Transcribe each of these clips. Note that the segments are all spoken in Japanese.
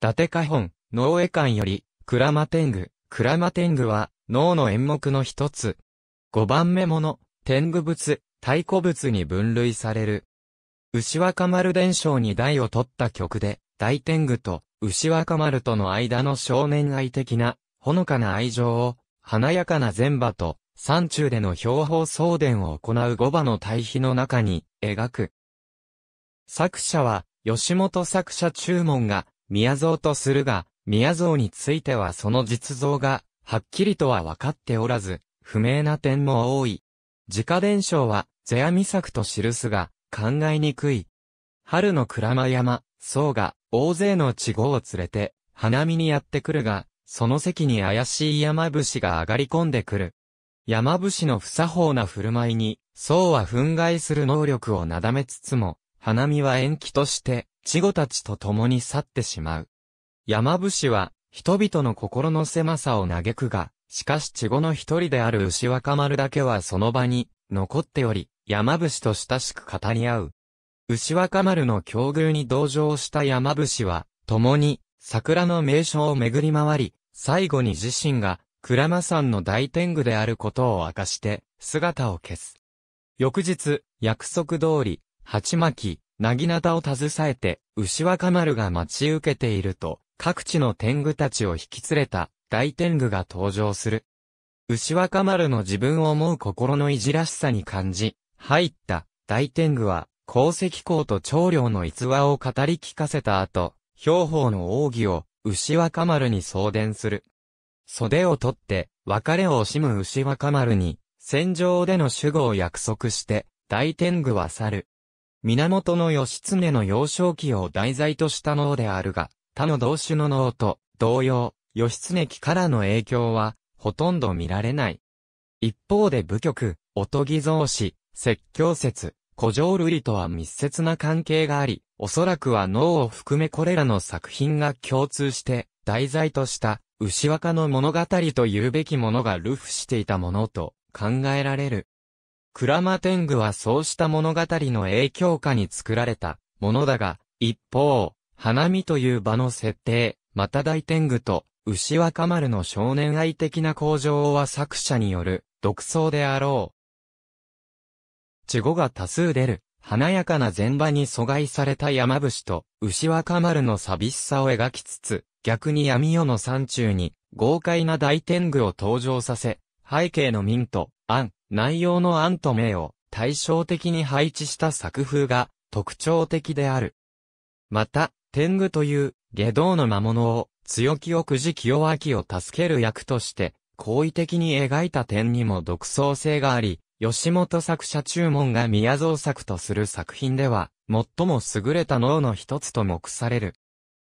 伊達家本、脳絵館より、クラマテング。クラマテングは、脳の演目の一つ。五番目もの、天狗物、太鼓物に分類される。牛若丸伝承に題を取った曲で、大天狗と牛若丸との間の少年愛的な、ほのかな愛情を、華やかな前場と、山中での標法送電を行う五場の対比の中に、描く。作者は、吉本作者注文が、宮蔵とするが、宮蔵についてはその実像が、はっきりとは分かっておらず、不明な点も多い。自家伝承は、世阿弥作と記すが、考えにくい。春の鞍馬山、僧が、大勢の稚語を連れて、花見にやってくるが、その席に怪しい山伏が上がり込んでくる。山伏の不作法な振る舞いに、僧は憤慨する能力をなだめつつも、花見は延期として、稚児たちと共に去ってしまう。山伏は、人々の心の狭さを嘆くが、しかし稚児の一人である牛若丸だけはその場に、残っており、山伏と親しく語り合う。牛若丸の境遇に同情した山伏は、共に、桜の名所を巡り回り、最後に自身が、倉間山の大天狗であることを明かして、姿を消す。翌日、約束通り、鉢巻き、なぎなたを携えて、牛若丸が待ち受けていると、各地の天狗たちを引き連れた大天狗が登場する。牛若丸の自分を思う心のいじらしさに感じ、入った大天狗は、功績公と長領の逸話を語り聞かせた後、兵法の奥義を牛若丸に送電する。袖を取って、別れを惜しむ牛若丸に、戦場での守護を約束して、大天狗は去る。源義経の幼少期を題材とした脳であるが、他の同種の脳と同様、義経期からの影響は、ほとんど見られない。一方で部曲、おとぎ造詞、説教説、古城類とは密接な関係があり、おそらくは脳を含めこれらの作品が共通して、題材とした、牛若の物語と言うべきものが流布していたものと考えられる。クラマテングはそうした物語の影響下に作られたものだが、一方、花見という場の設定、また大天狗と牛若丸の少年愛的な向上は作者による独創であろう。稚語が多数出る、華やかな前場に阻害された山伏と牛若丸の寂しさを描きつつ、逆に闇夜の山中に豪快な大天狗を登場させ、背景の民と、暗、内容の案と名を対照的に配置した作風が特徴的である。また、天狗という下道の魔物を強をくじ清明を助ける役として好意的に描いた点にも独創性があり、吉本作者注文が宮蔵作とする作品では、最も優れた脳の一つと目される。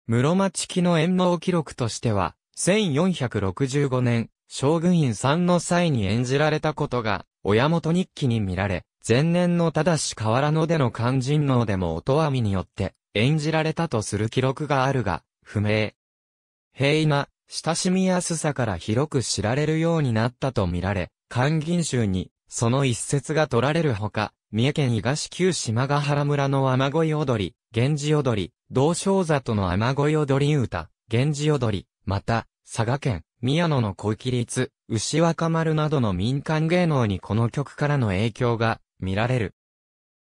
室町期の演能記録としては、1465年、将軍院んの際に演じられたことが、親元日記に見られ、前年のただし河原野での肝心能でも音網によって演じられたとする記録があるが、不明。平な、親しみやすさから広く知られるようになったと見られ、肝銀集に、その一節が取られるほか、三重県東旧島ヶ原村の雨乞い踊り、源氏踊り、道正里の雨乞い踊り歌、源氏踊り、また、佐賀県、宮野の小規律、牛若丸などの民間芸能にこの曲からの影響が見られる。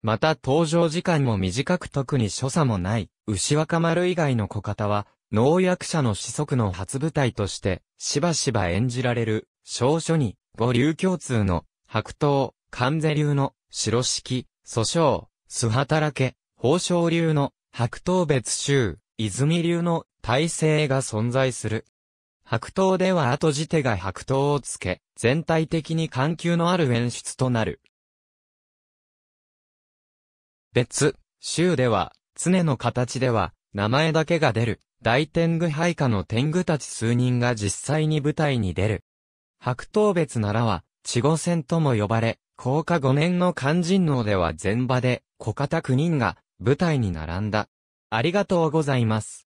また登場時間も短く特に所作もない、牛若丸以外の小方は、農薬者の子息の初舞台として、しばしば演じられる、少書に、五流共通の、白桃、関税流の、白式、訴訟、素働け、宝生流の、白桃別州、泉流の、体制が存在する。白桃では後地手が白桃をつけ、全体的に緩急のある演出となる。別、州では、常の形では、名前だけが出る、大天狗配下の天狗たち数人が実際に舞台に出る。白桃別ならは、地語戦とも呼ばれ、高下5年の肝心能では全場で、小方9人が、舞台に並んだ。ありがとうございます。